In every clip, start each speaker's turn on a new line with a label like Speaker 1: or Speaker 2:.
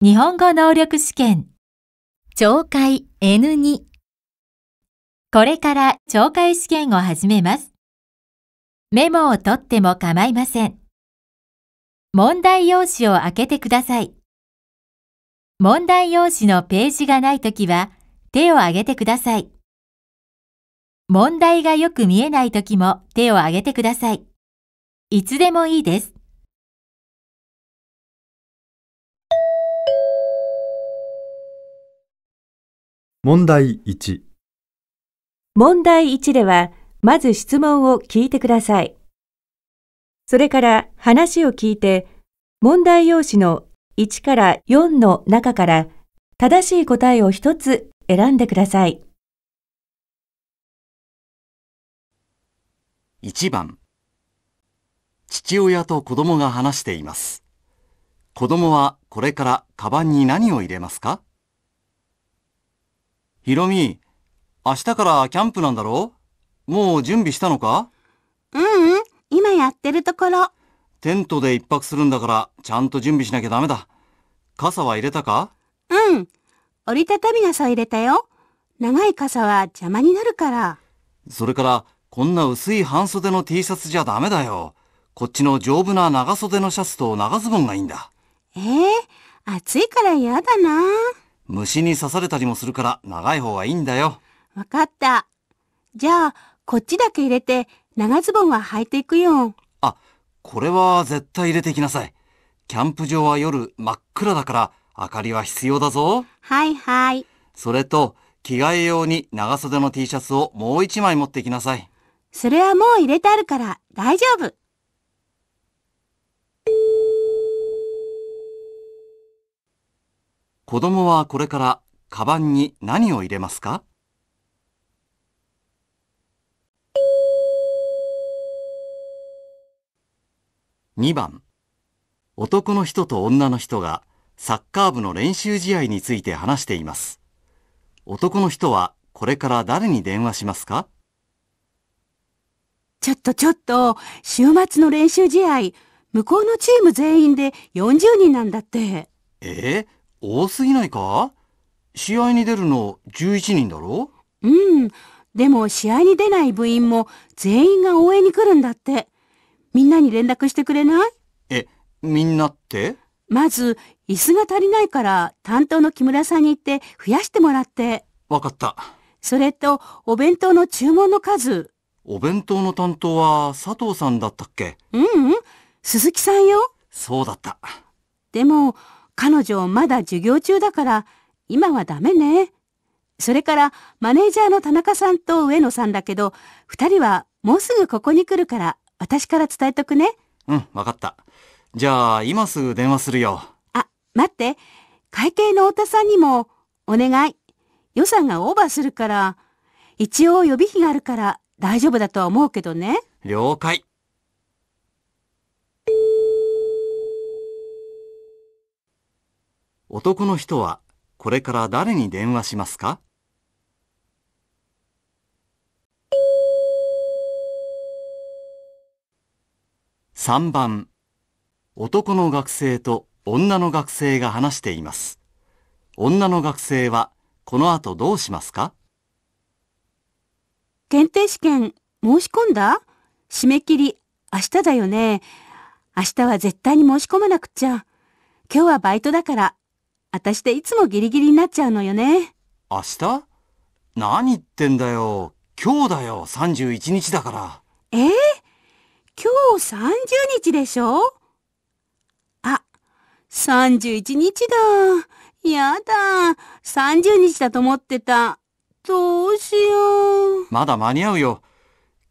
Speaker 1: 日本語能力試験懲戒 N2 これから懲戒試験を始めます。メモを取っても構いません。問題用紙を開けてください。問題用紙のページがないときは手を挙げてください。問題がよく見えないときも手を挙げてください。いつでもいいです。
Speaker 2: 問題1
Speaker 1: 問題1では、まず質問を聞いてください。それから話を聞いて、問題用紙の1から4の中から正しい答えを1つ選んでください。
Speaker 2: 1番父親と子供が話しています。子供はこれからカバンに何を入れますかひろみ、明日からキャンプなんだろうもう準備したのか
Speaker 3: ううん、今やってるところ。
Speaker 2: テントで一泊するんだから、ちゃんと準備しなきゃダメだ。傘は入れたか
Speaker 3: うん。折りたたみ傘入れたよ。長い傘は邪魔になるから。
Speaker 2: それから、こんな薄い半袖の T シャツじゃダメだよ。こっちの丈夫な長袖のシャツと長ズボンがいいんだ。
Speaker 3: ええー、暑いから嫌だな。
Speaker 2: 虫に刺されたりもするから長い方がいいんだよ。
Speaker 3: わかった。じゃあ、こっちだけ入れて、長ズボンは履いていくよ。あ、
Speaker 2: これは絶対入れていきなさい。キャンプ場は夜真っ暗だから、明かりは必要だぞ。
Speaker 3: はいはい。
Speaker 2: それと、着替え用に長袖の T シャツをもう一枚持ってきなさい。
Speaker 3: それはもう入れてあるから大丈夫。
Speaker 2: 子供はこれからカバンに何を入れますか2番男の人と女の人がサッカー部の練習試合について話しています男の人はこれから誰に電話しますか
Speaker 3: ちょっとちょっと週末の練習試合向こうのチーム全員で40人なんだってええー多すぎないか試合に出るの11人だろうん。でも試合に出ない部員も全員が応援に来るんだって。みんなに連絡してくれない
Speaker 2: え、みんなって
Speaker 3: まず、椅子が足りないから担当の木村さんに行って増やしてもらって。わかった。それと、お弁当の注文の数。お弁当の担
Speaker 2: 当は佐藤さんだったっけ
Speaker 3: うんうん。鈴木さんよ。
Speaker 2: そうだった。
Speaker 3: でも、彼女まだ授業中だから、今はダメね。それから、マネージャーの田中さんと上野さんだけど、二人はもうすぐここに来るから、私から伝えとくね。
Speaker 2: うん、わかった。じゃあ、今すぐ電話するよ。あ、
Speaker 3: 待って。会計の太田さんにも、お願い。予算がオーバーするから、一応予備費があるから大丈夫だとは思うけどね。
Speaker 2: 了解。男の人はこれから誰に電話しますか3番男の学生と女の学生が話しています。女の学生はこの後ど
Speaker 3: うしますか検定試験申し込んだ締め切り明日だよね。明日は絶対に申し込まなくちゃ。今日はバイトだから私っていつもギリギリになっちゃうのよね。
Speaker 2: 明日何言ってんだよ。今日だよ、31日だから。
Speaker 3: えー、今日30日でしょあ、31日だ。やだ。30日だと思ってた。どうしよう。
Speaker 2: まだ間に合うよ。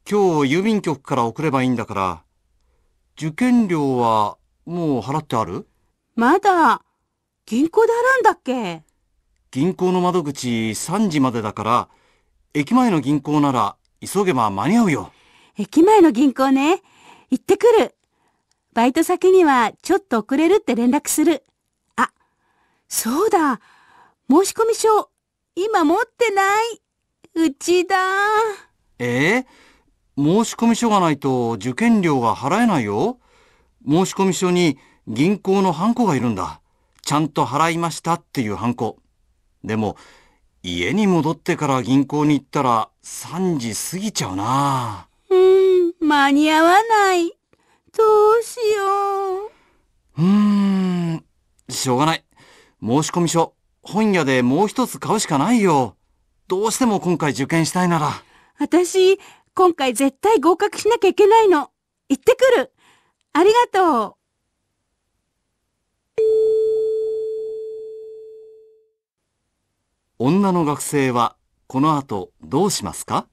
Speaker 2: 今日郵便局から送ればいいんだから。受験料はもう払ってある
Speaker 3: まだ。銀行で洗うんだっけ
Speaker 2: 銀行の窓口3時までだから、駅前の銀行なら急げば間に合うよ。
Speaker 3: 駅前の銀行ね。行ってくる。バイト先にはちょっと遅れるって連絡する。あ、そうだ。申込書、今持ってない。うちだ。
Speaker 2: ええー、申込書がないと受験料が払えないよ。申込書に銀行のハンコがいるんだ。ちゃんと払いましたっていうハンコ。でも、家に戻ってから銀行に行ったら3時過ぎちゃうな。う
Speaker 3: ん、間に合わない。どうしよう。う
Speaker 2: ーん、しょうがない。申込書、本屋でもう一つ買うしかないよ。どうしても今回受験したいなら。
Speaker 3: 私、今回絶対合格しなきゃいけないの。行ってくる。ありがとう。
Speaker 2: 女の学生はこの後どうしますか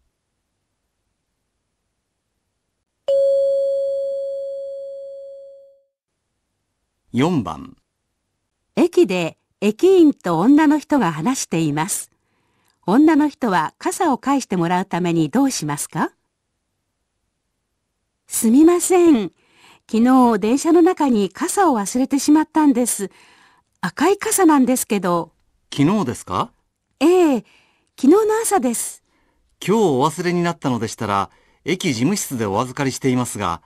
Speaker 2: 4番
Speaker 3: 駅で駅員と女の人が話しています。女の人は傘を返してもらうためにどうしますかすみません。昨日電車の中に傘を忘れてしまったんです。赤い傘なんですけど。
Speaker 2: 昨日ですか
Speaker 3: ええ、昨日の朝です。
Speaker 2: 今日お忘れになったのでしたら、駅事務室でお預かりしていますが、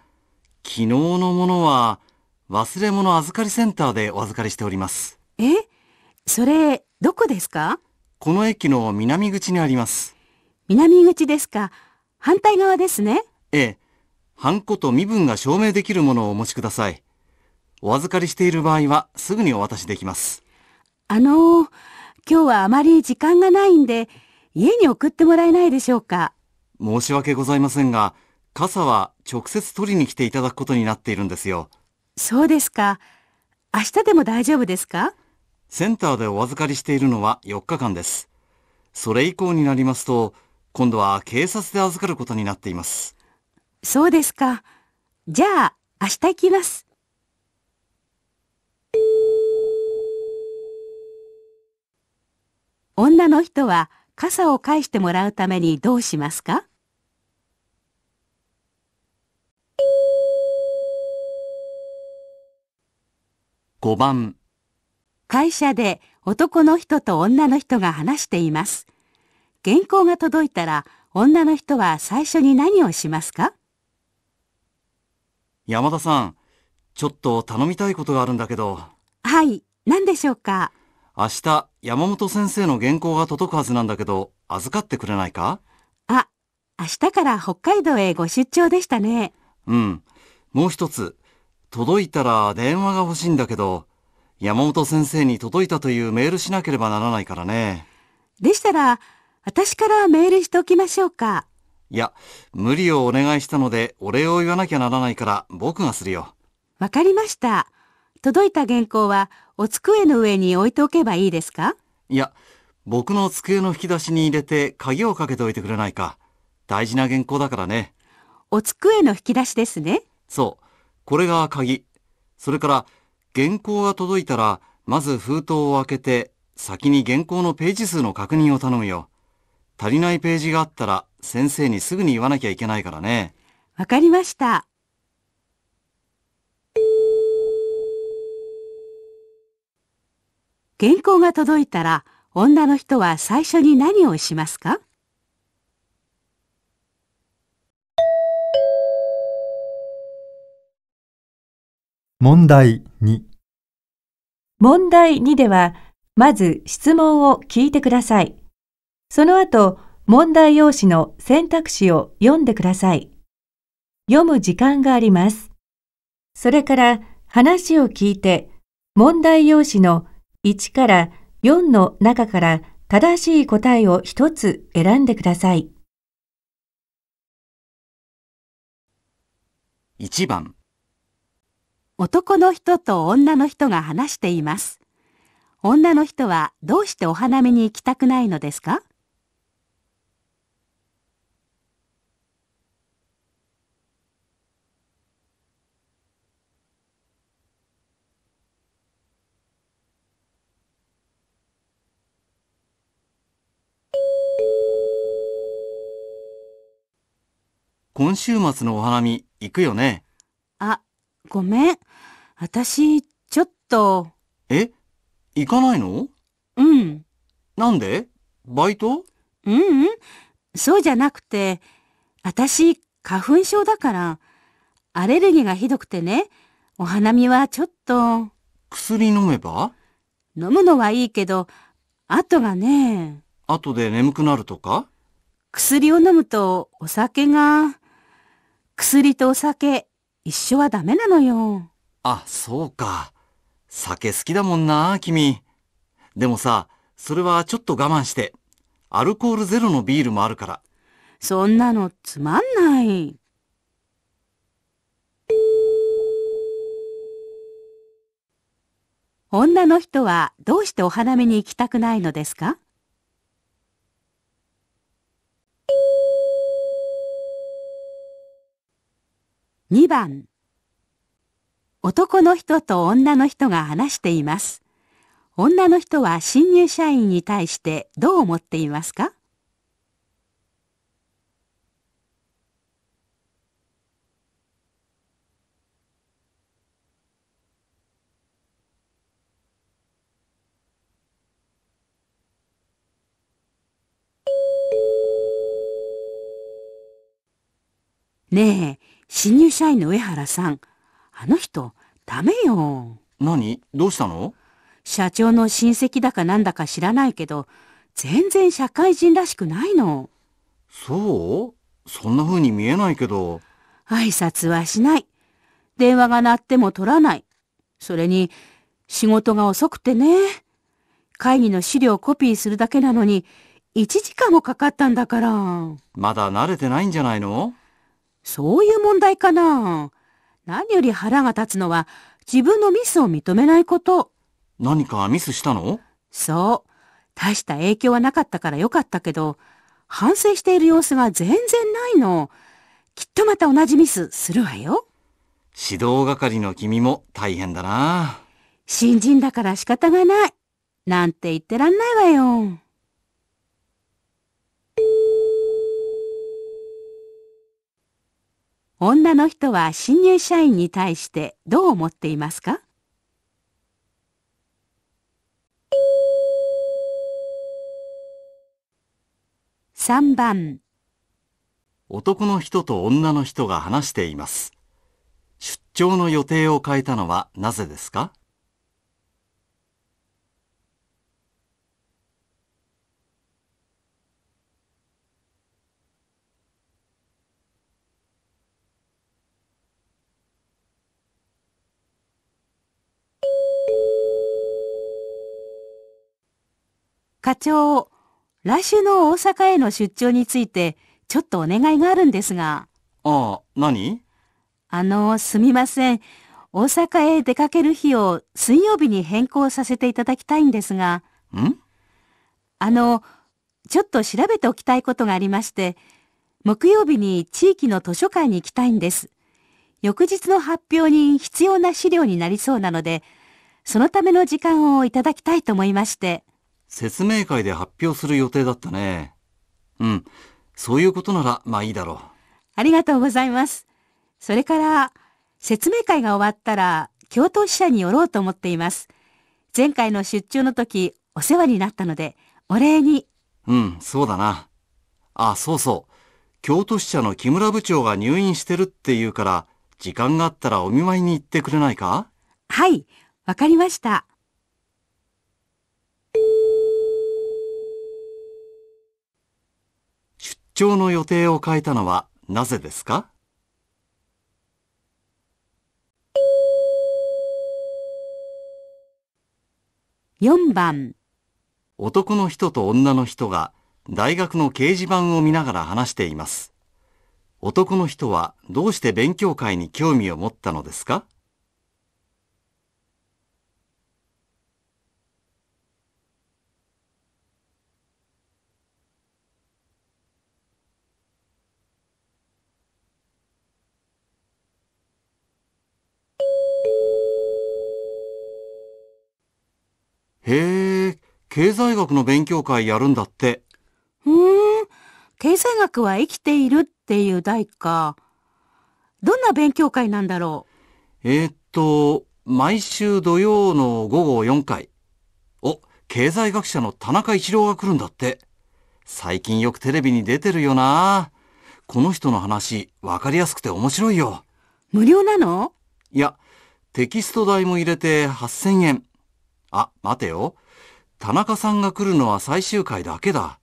Speaker 2: 昨日のものは、忘れ物預かりセンターでお預かりしております。えそれ、どこですかこの駅の南口にあります。南口ですか。反対側ですね。ええ。ハンコと身分が証明できるものをお持ちください。お預かりしている場合はすぐにお渡しできます。
Speaker 3: あのー今日はあまり時間がないんで、家に送ってもらえないでしょうか。
Speaker 2: 申し訳ございませんが、傘は直接取りに来ていただくことになっているんですよ。
Speaker 3: そうですか。明日でも大丈夫ですか
Speaker 2: センターでお預かりしているのは4日間です。それ以降になりますと、今度は警察で預かることになっています。
Speaker 3: そうですか。じゃあ、明日行きます。女の人は傘を返してもらうためにどうしますか5番会社で男の人と女の人が話しています。原稿が届いたら女の人は最初に何をしますか
Speaker 2: 山田さん、ちょっと頼みたいことがあるんだけど。
Speaker 3: はい、何でしょうか
Speaker 2: 明日、山本先生の原稿が届くはずなんだけど、預かってくれないか
Speaker 3: あ、明日から北海道へご出張でしたね。
Speaker 2: うん。もう一つ、届いたら電話が欲しいんだけど、山本先生に届いたというメールしなければならないからね。
Speaker 3: でしたら、私からメールしておきましょうか。
Speaker 2: いや、無理をお願いしたので、お礼を言わなきゃならないから、僕がするよ。
Speaker 3: わかりました。届いた原稿は、お机の上に置いておけばいいですか
Speaker 2: いや、僕の机の引き出しに入れて鍵をかけておいてくれないか。大事な原稿だからね。
Speaker 3: お机の引き出しですね。
Speaker 2: そう。これが鍵。それから、原稿が届いたら、まず封筒を開けて、先に原稿のページ数の確認を頼むよ。足りないページがあったら、先生にすぐに言わなきゃいけないからね。
Speaker 3: わかりました。原稿が届いたら女の人は最初に何をしますか
Speaker 2: 問題2
Speaker 1: 問題2では、まず質問を聞いてください。その後、問題用紙の選択肢を読んでください。読む時間があります。それから話を聞いて、問題用紙の1から4の中から正しい答えを1つ選んでください。
Speaker 2: 1番
Speaker 3: 男の人と女の人が話しています。女の人はどうしてお花見に行きたくないのですか
Speaker 2: 今週末のお花見行くよね。
Speaker 3: あ、ごめん。私、ちょっと。え行かないのうん。なんでバイトうん、うん、そうじゃなくて、私、花粉症だから、アレルギーがひどくてね、お花見はちょっと。薬飲めば飲むのはいいけど、後がね。
Speaker 2: 後で眠くなるとか
Speaker 3: 薬を飲むとお酒が。薬とお酒、一緒はダメなのよ。
Speaker 2: あ、そうか。酒好きだもんな、君。でもさ、それはちょっと我慢して。アルコールゼロのビールもあるから。
Speaker 3: そんなのつまんない。女の人はどうしてお花見に行きたくないのですか2番男の人と女の人が話しています。女の人は新入社員に対してどう思っていますかねえ、新入社員の上原さん。あの人、ダメよ。何どうしたの社長の親戚だかなんだか知らないけど、全然社会人らしくないの。
Speaker 2: そうそんな風に見えないけど。
Speaker 3: 挨拶はしない。電話が鳴っても取らない。それに、仕事が遅くてね。会議の資料をコピーするだけなのに、1時間もかかったんだから。
Speaker 2: まだ慣れてないんじゃないの
Speaker 3: そういう問題かな。何より腹が立つのは、自分のミスを認めないこと。何かミスしたのそう。大した影響はなかったからよかったけど、反省している様子が全然ないの。きっとまた同じミスするわよ。
Speaker 2: 指導係の君も大変だな。
Speaker 3: 新人だから仕方がない。なんて言ってらんないわよ。女の人は新入社員に対してどう思っていますか3番
Speaker 2: 男の人と女の人が話しています。出張の予定を変えたのはなぜですか
Speaker 3: 課長、来週の大阪への出張について、ちょっとお願いがあるんですが。
Speaker 2: ああ、何
Speaker 3: あの、すみません。大阪へ出かける日を水曜日に変更させていただきたいんですが。んあの、ちょっと調べておきたいことがありまして、木曜日に地域の図書館に行きたいんです。翌日の発表に必要な資料になりそうなので、そのための時間をいただきたいと思いまして。
Speaker 2: 説明会で発表する予定だったね。うん。そういうことなら、まあいいだろう。
Speaker 3: ありがとうございます。それから、説明会が終わったら、京都支社に寄ろうと思っています。前回の出張の時、お世話になったので、お礼に。
Speaker 2: うん、そうだな。あ、そうそう。京都支社の木村部長が入院してるって言うから、時間があったらお見舞いに行ってくれないか
Speaker 3: はい、わかりました。
Speaker 2: 張の予定を変えたのはなぜですか
Speaker 3: 4番
Speaker 2: 男の人と女の人が大学の掲示板を見ながら話しています。男の人はどうして勉強会に興味を持ったのですか経済学の勉強会やるんだって。
Speaker 3: ふーん、経済学は生きているっていう題か。どんな勉強会なんだろ
Speaker 2: うえー、っと、毎週土曜の午後4回。お、経済学者の田中一郎が来るんだって。最近よくテレビに出てるよな。この人の話、わかりやすくて面白いよ。無料なのいや、テキスト代も入れて8000円。あ、待てよ。田中さんが来るのは最終回だけだ。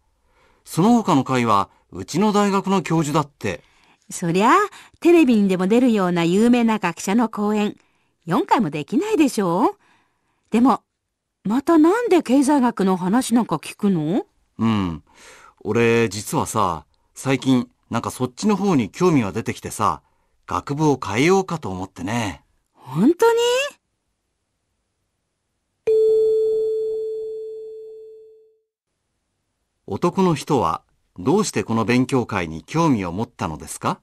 Speaker 2: その他の回は、うちの大学の教授だって。
Speaker 3: そりゃ、テレビにでも出るような有名な学者の講演、4回もできないでしょうでも、またなんで経済学の話なんか聞くの
Speaker 2: うん。俺、実はさ、最近、なんかそっちの方に興味が出てきてさ、学部を変えようかと思ってね。本当に男の人はどうしてこの勉強会に興味を持ったのですか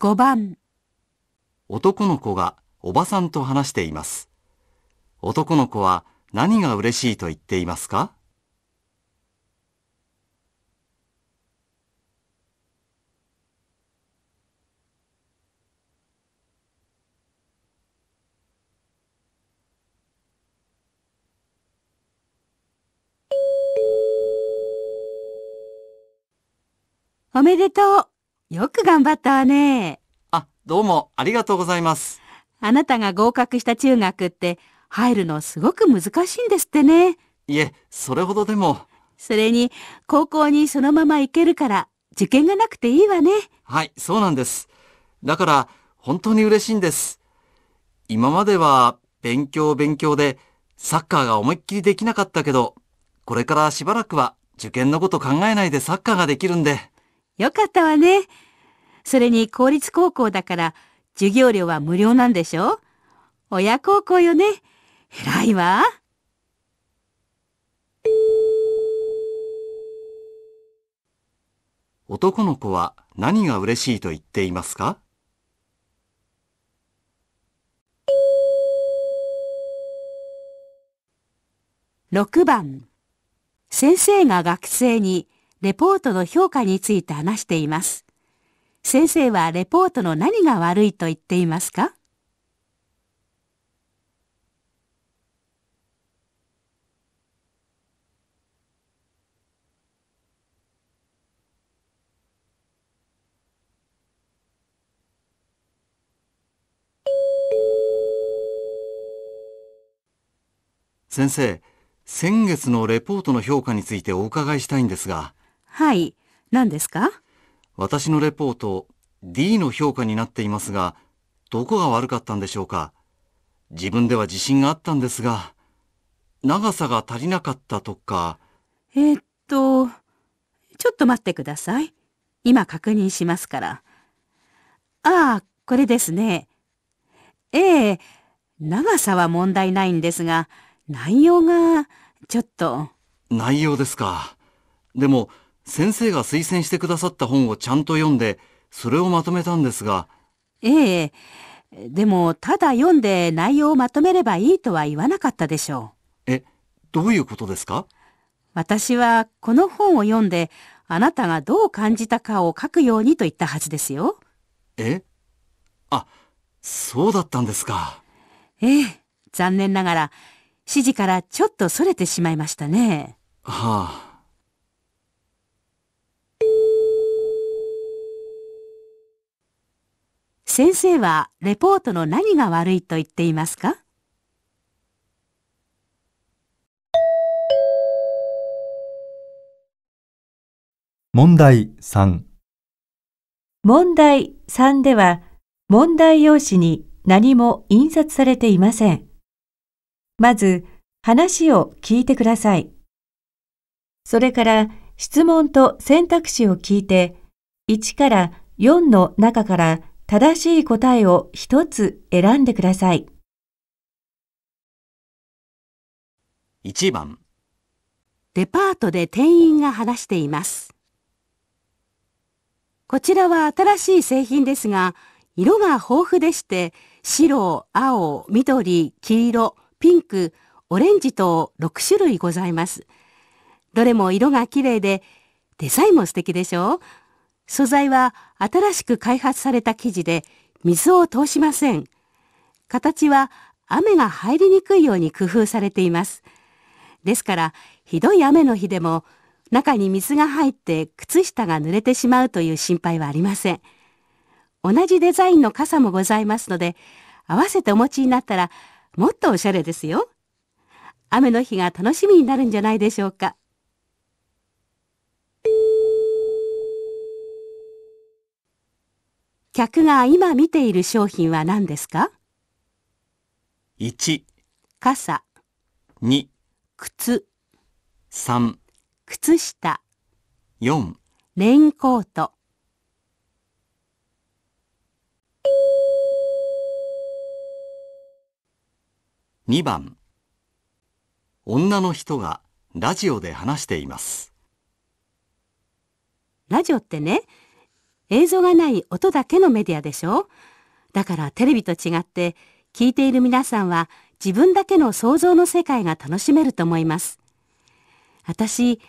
Speaker 2: 5番男の子がおばさんと話しています。男の子は何が嬉しいと言っていますか
Speaker 3: おめでとう。よく頑張ったわね。あ、どうもありがとうございます。あなたが合格した中学って入るのすごく難しいんですってね。いえ、それほどでも。それに、高校にそのまま行けるから、受験がなくていいわね。はい、そうなんで
Speaker 2: す。だから、本当に嬉しいんです。今までは、勉強勉強で、サッカーが思いっきりできなかったけど、これからしばらくは受験のこと考えないでサッカーができるんで。
Speaker 3: よかったわね。それに公立高校だから授業料は無料なんでしょ親孝行よね。偉いわ。
Speaker 2: 男の子は何が嬉しいと言っていますか
Speaker 3: 6番先生が学生にレポートの評価について話しています。先生はレポートの何が悪いと言っていますか
Speaker 2: 先生、先月のレポートの評価についてお伺いしたいんですが。はい。何ですか私のレポート D の評価になっていますが、どこが悪かったんでしょうか自分では自信があったんですが、長さが足りなかったとか。
Speaker 3: えー、っと、ちょっと待ってください。今確認しますから。ああ、これですね。ええ長さは問題ないんですが、内容が、ちょっと。
Speaker 2: 内容ですか。でも、先生が推薦してくださった本をちゃんと読んで、それをまとめたんですが。
Speaker 3: ええ。でも、ただ読んで内容をまとめればいいとは言わなかったでしょう。え、どういうことですか私は、この本を読んで、あなたがどう感じたかを書くようにと言ったはずですよ。
Speaker 2: えあ、そうだったんですか。
Speaker 3: ええ、残念ながら、指示からちょっと逸れてしまいましたね。
Speaker 2: はあ。
Speaker 3: 先生はレポートの何が悪いと言っていますか
Speaker 2: 問題3
Speaker 1: 問題3では問題用紙に何も印刷されていません。まず話を聞いてください。それから質問と選択肢を聞いて1から4の中から正しい答えを一つ選んでください。
Speaker 3: 1番デパートで店員が話しています。こちらは新しい製品ですが、色が豊富でして、白、青、緑、黄色、ピンク、オレンジと6種類ございます。どれも色が綺麗で、デザインも素敵でしょう素材は新しく開発された生地で水を通しません。形は雨が入りにくいように工夫されています。ですから、ひどい雨の日でも中に水が入って靴下が濡れてしまうという心配はありません。同じデザインの傘もございますので、合わせてお持ちになったらもっとおしゃれですよ。雨の日が楽しみになるんじゃないでしょうか。客が今見ている商品は何ですか ?1、傘、2、靴、3、靴下、4、レインコート。
Speaker 2: 2番、女の人がラジオで話しています。
Speaker 3: ラジオってね、映像がない音だけのメディアでしょだからテレビと違って聞いている皆さんは自分だけの想像の世界が楽しめると思います。私、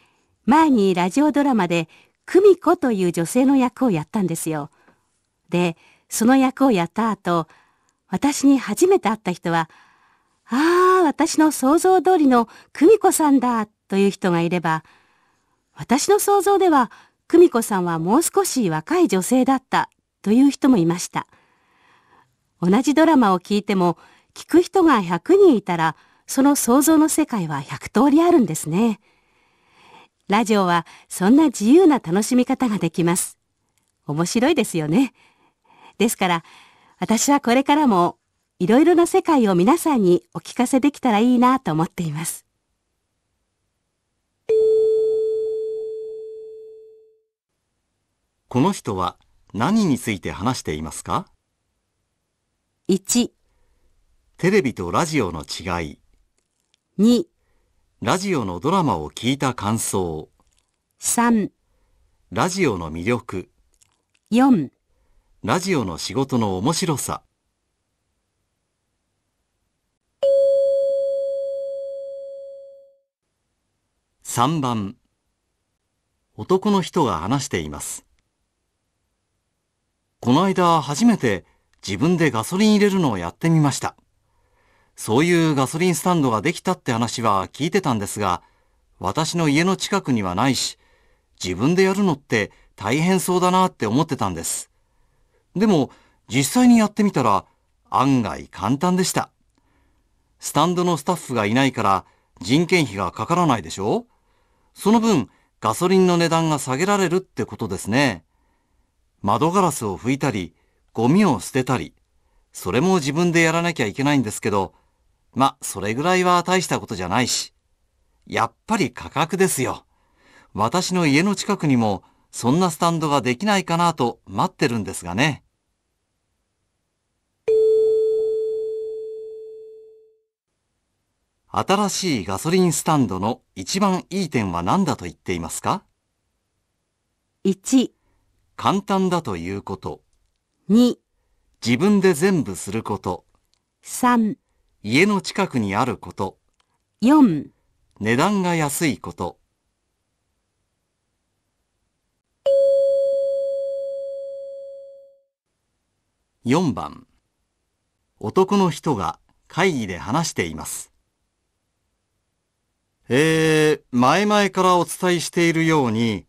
Speaker 3: 前にラジオドラマで久美子という女性の役をやったんですよ。で、その役をやった後、私に初めて会った人は、ああ、私の想像通りの久美子さんだという人がいれば、私の想像では久美子さんはもう少し若い女性だったという人もいました。同じドラマを聞いても、聞く人が100人いたら、その想像の世界は100通りあるんですね。ラジオはそんな自由な楽しみ方ができます。面白いですよね。ですから、私はこれからもいろいろな世界を皆さんにお聞かせできたらいいなと思っています。
Speaker 2: この人は何について話していますか ?1、テレビとラジオの違い。2、ラジオのドラマを聞いた感想。3、ラジオの魅力。4、ラジオの仕事の面白さ。3番、男の人が話しています。この間初めて自分でガソリン入れるのをやってみました。そういうガソリンスタンドができたって話は聞いてたんですが、私の家の近くにはないし、自分でやるのって大変そうだなって思ってたんです。でも、実際にやってみたら案外簡単でした。スタンドのスタッフがいないから人件費がかからないでしょその分、ガソリンの値段が下げられるってことですね。窓ガラスを拭いたり、ゴミを捨てたり、それも自分でやらなきゃいけないんですけど、ま、それぐらいは大したことじゃないし。やっぱり価格ですよ。私の家の近くにも、そんなスタンドができないかなと待ってるんですがね。新しいガソリンスタンドの一番いい点は何だと言っていますか 1, 簡単だということ。2、自分で全部すること。3、家の近くにあること。4、値段が安いこと。4番男の人が会議で話しています。えー、前々からお伝えしているように、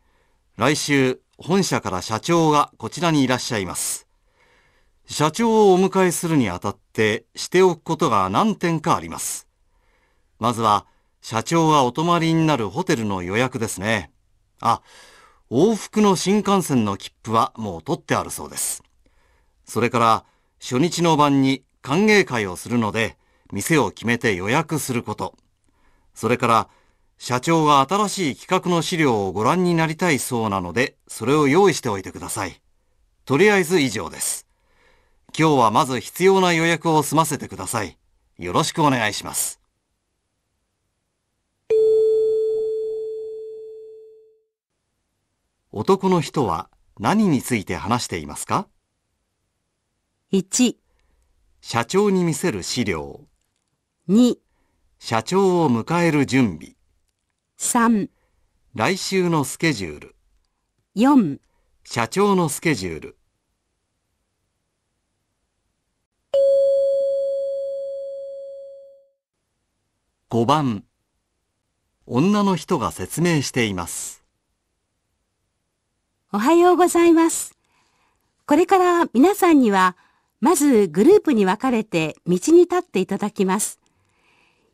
Speaker 2: 来週本社から社長がこちらにいらっしゃいます。社長をお迎えするにあたってしておくことが何点かあります。まずは、社長がお泊まりになるホテルの予約ですね。あ、往復の新幹線の切符はもう取ってあるそうです。それから、初日の晩に歓迎会をするので、店を決めて予約すること。それから、社長が新しい企画の資料をご覧になりたいそうなので、それを用意しておいてください。とりあえず以上です。今日はまず必要な予約を済ませてください。よろしくお願いします。男の人は何について話していますか ?1 社長に見せる資料 2, 社長を迎える準備3来週のスケジュール4社長のスケジュール5番女の人が説明しています
Speaker 3: おはようございますこれから皆さんにはまずグループに分かれて道に立っていただきます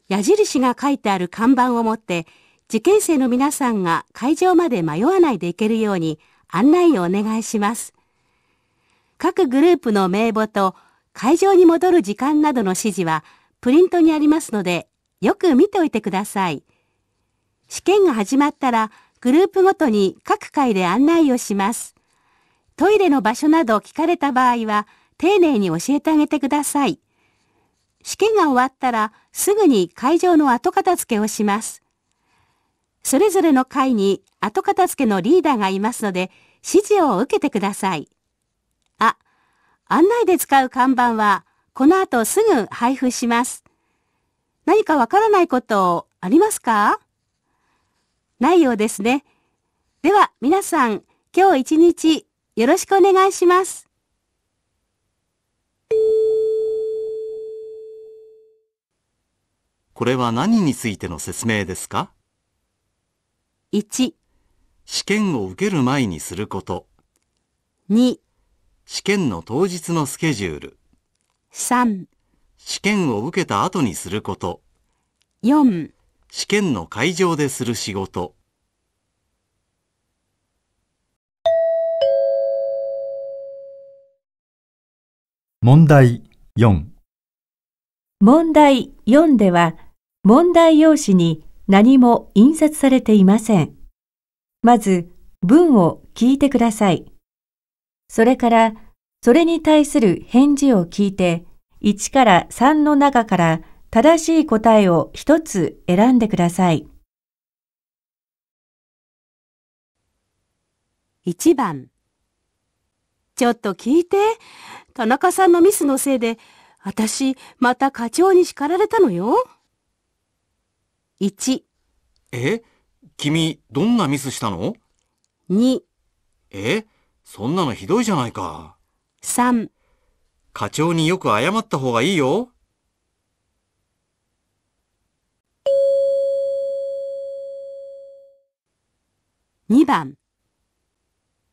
Speaker 3: 矢印が書いてある看板を持って受験生の皆さんが会場まで迷わないで行けるように案内をお願いします。各グループの名簿と会場に戻る時間などの指示はプリントにありますので、よく見ておいてください。試験が始まったら、グループごとに各回で案内をします。トイレの場所など聞かれた場合は、丁寧に教えてあげてください。試験が終わったら、すぐに会場の後片付けをします。それぞれの会に後片付けのリーダーがいますので、指示を受けてください。あ、案内で使う看板は、この後すぐ配布します。何かわからないことありますかないようですね。では皆さん、今日一日よろしくお願いします。
Speaker 2: これは何についての説明ですか1試験を受ける前にすること2試験の当日のスケジュール3試験を受けた後にすること4試験の会場でする仕事問題4
Speaker 1: 問題4では問題用紙に何も印刷されていません。まず文を聞いてください。それから、それに対する返事を聞いて、1から3の中から正しい答えを1つ選んでください。
Speaker 3: 1番ちょっと聞いて。田中さんのミスのせいで、私、また課長に叱られたのよ。1
Speaker 2: え君どんなミスしたの ?2 えそんなのひどいじゃないか。3課長によく謝った方がいいよ。2番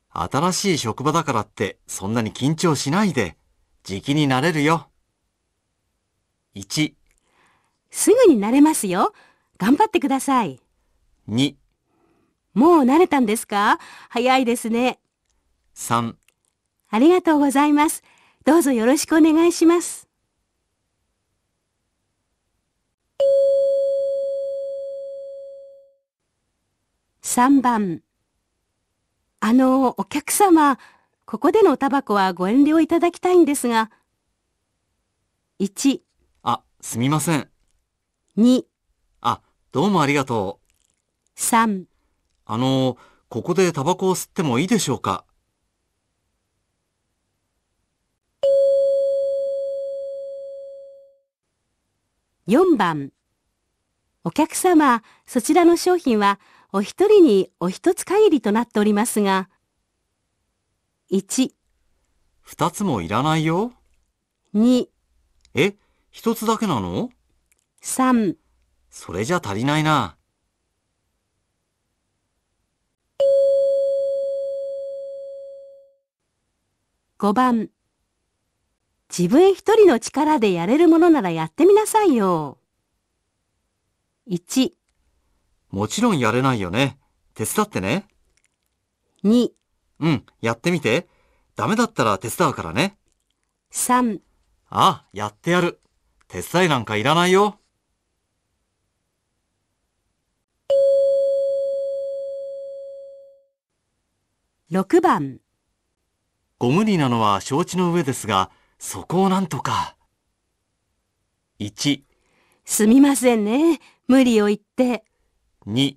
Speaker 2: 新しい職場だからってそんなに緊張しないで、じきになれるよ。1
Speaker 3: すぐになれますよ。頑張ってください。2もう慣れたんですか早いですね。3ありがとうございます。どうぞよろしくお願いします。3番あの、お客様、ここでのおタバコはご遠慮いただきたいんですが。1
Speaker 2: あ、すみません。2どうもありがとう。3あの、ここでタバコを吸ってもいいでしょうか
Speaker 3: 4番お客様、そちらの商品はお一人にお一つ限りとなっておりますが1、
Speaker 2: 二つもいらないよ。2、え、一つだけなの ?3、それじゃ足りないな。
Speaker 3: 5番自分一人の力でやれるものならやってみなさいよ。1
Speaker 2: もちろんやれないよね。手伝ってね。2うん、やってみて。ダメだったら手伝うからね。3あ、やってやる。手伝いなんかいらないよ。
Speaker 3: 6番
Speaker 2: ご無理なのは承知の上ですが、そ
Speaker 3: こをなんとか。1すみませんね。無理を言って。2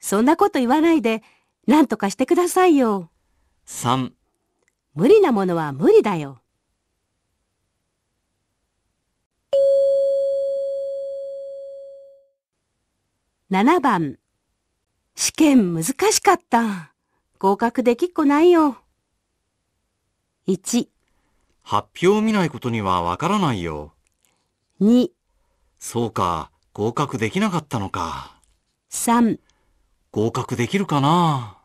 Speaker 3: そんなこと言わないで、なんとかしてくださいよ。3無理なものは無理だよ。7番試験難しかった。合格できっこないよ。1、
Speaker 2: 発表を見ないことにはわからないよ。2、そうか、合格できなかったのか。3、合格できるか
Speaker 3: な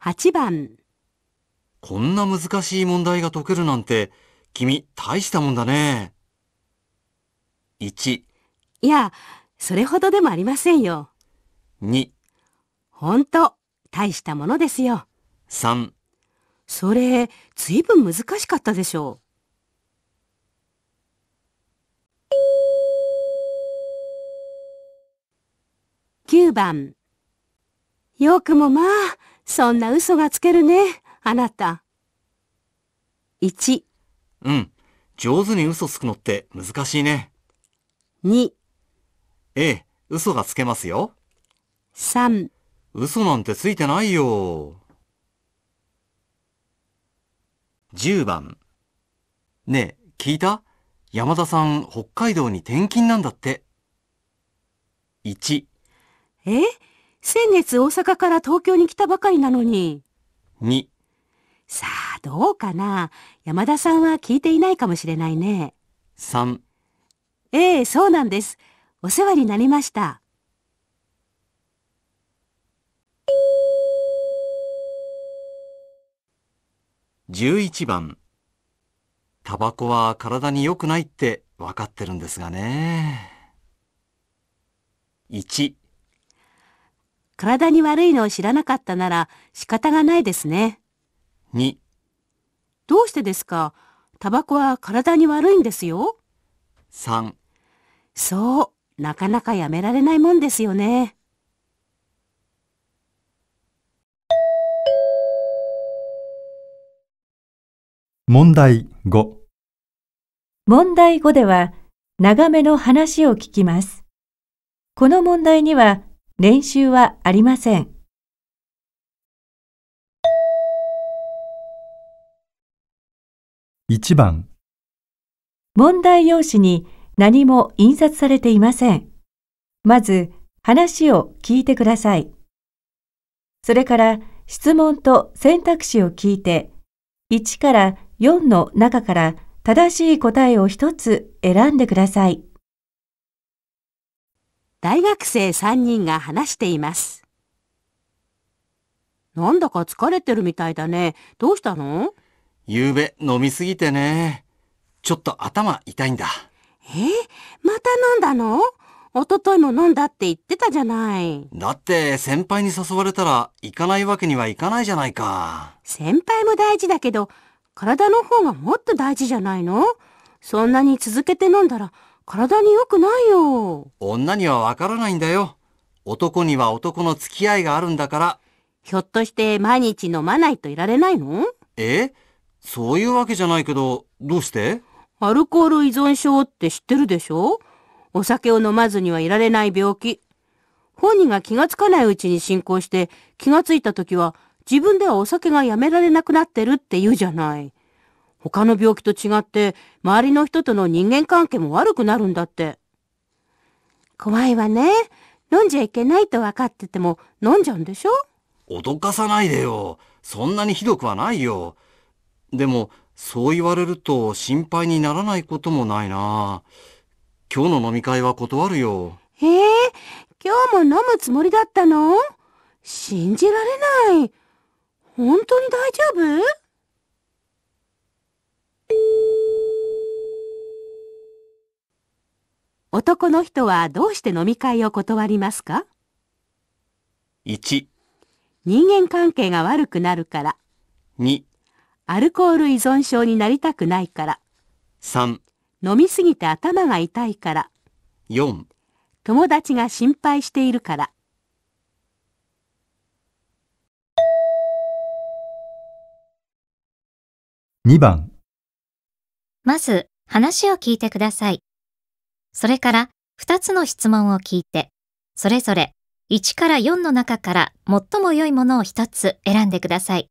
Speaker 3: 8番
Speaker 2: こんな難しい問題が解けるなんて君大したもんだね。1
Speaker 3: いや、それほどでもありませんよ。2、ほんと、大したものですよ。3、それ、ずいぶん難しかったでしょう。9番。よくもまあ、そんな嘘がつけるね、あなた。1。
Speaker 2: うん。上手に嘘つくのって難しいね。2。ええ、嘘がつけますよ。3嘘なんてついてないよ。10番。ねえ、聞いた山田さん、北海道に転勤なんだって。1。
Speaker 3: え先月大阪から東京に来たばかりなのに。2。さあ、どうかな山田さんは聞いていないかもしれないね。3。ええ、そうなんです。お世話になりました。
Speaker 2: 11番タバコは体に良くないって分かってるんで
Speaker 3: すがね。1体に悪いのを知らなかったなら仕方がないですね。2どうしてですかタバコは体に悪いんですよ。3そう。なかなかやめられないもんですよね。
Speaker 2: 問題5
Speaker 1: 問題5では長めの話を聞きます。この問題には練習はありません。1番問題用紙に何も印刷されていません。まず、話を聞いてください。それから、質問と選択肢を聞いて、1から4の中から正しい答えを1つ選んでくださ
Speaker 3: い。大学生3人が話しています。なんだか疲れてるみたいだね。どうしたの
Speaker 2: 昨夜飲みすぎてね。ちょっと頭痛いんだ。
Speaker 3: えまた飲んだのおとといも飲んだって言ってたじゃない。
Speaker 2: だって先輩に誘われたら行かないわけにはいかないじゃないか。
Speaker 3: 先輩も大事だけど、体の方がもっと大事じゃないのそんなに続けて飲んだら体に良くないよ。
Speaker 2: 女にはわからないんだよ。男には男の付
Speaker 3: き合いがあるんだから。ひょっとして毎日飲まないといられないの
Speaker 2: えそういうわけじゃないけど、どうして
Speaker 3: アルコール依存症って知ってるでしょお酒を飲まずにはいられない病気。本人が気がつかないうちに進行して、気がついた時は自分ではお酒がやめられなくなってるって言うじゃない。他の病気と違って、周りの人との人間関係も悪くなるんだって。怖いわね。飲んじゃいけないと分かってても飲んじゃうんでしょ
Speaker 2: 脅かさないでよ。そんなにひどくはないよ。でも、そう言われると心配にならないこともないな。今日の飲み会は断るよ。
Speaker 3: ええー、今日も飲むつもりだったの信じられない。本当に大丈夫男の人はどうして飲み会を断りますか ?1 人間関係が悪くなるから2アルコール依存症になりたくないから。3、飲みすぎて頭が痛いから。4、友達が心配しているから。
Speaker 2: 2番
Speaker 1: まず話を聞いてください。
Speaker 2: それから2つの質問を聞いて、それぞれ1から4の中から最も良いものを1つ選んでください。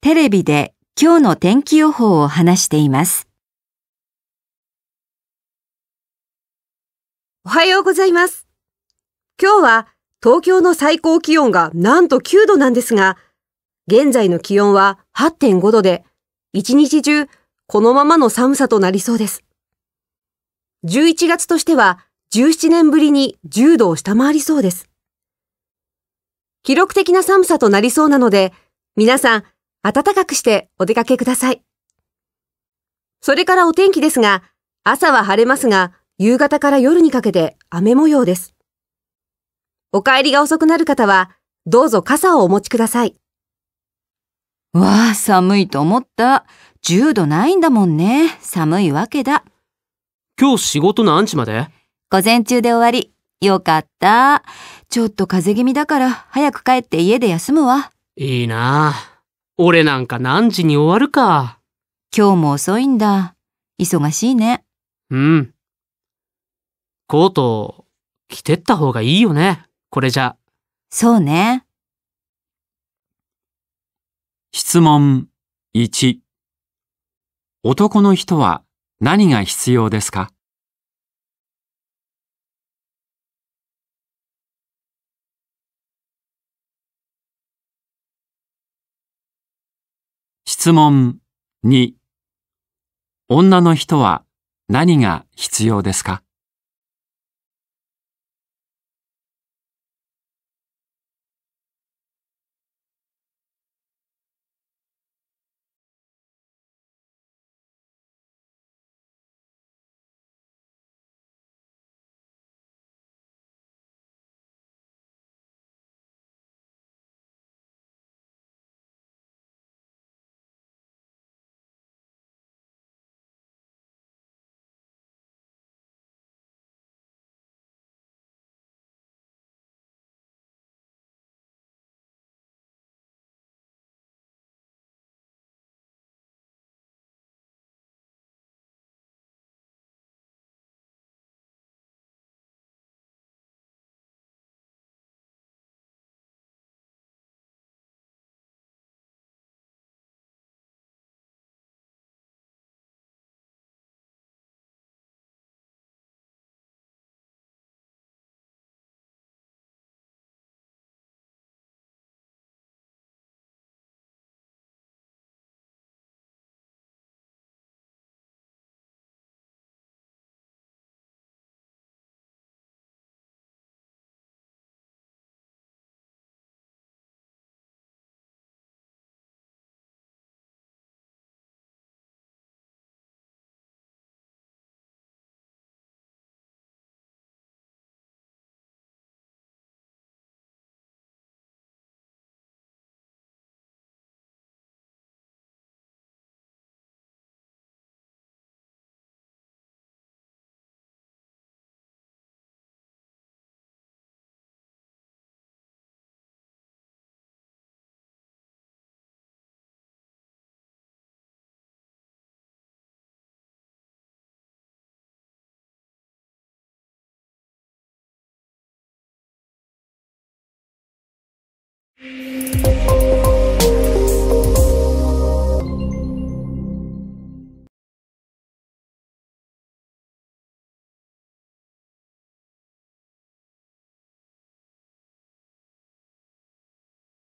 Speaker 1: テレビで今日の天気予報を話しています。おはようございます。今日は東京の最高気温がなんと9度なんですが、現在の気温は8.5度で、一日中このままの寒さとなりそうです。11月としては17年ぶりに10度を下回りそうです。記録的な寒さとなりそうなので、皆さん暖かくしてお出かけください。それからお天気ですが、朝は晴れますが、夕方から夜にかけて雨模様です。お帰りが遅くなる方は、どうぞ傘をお持ちください。わあ、寒いと思った。10度ないんだもんね。寒いわけだ。
Speaker 3: 今日仕事何時まで
Speaker 1: 午前中で終わり。よかった。ちょっと風邪気味だから、早く帰って家で休むわ。
Speaker 3: いいなあ。俺なんか何時に終わるか。今日も遅いんだ。忙しいね。うん。
Speaker 1: コート、着てった方がいいよね。これじゃ。そうね。質問
Speaker 2: 1男の人は何が必要ですか質問2女の人は何が必
Speaker 1: 要ですか Música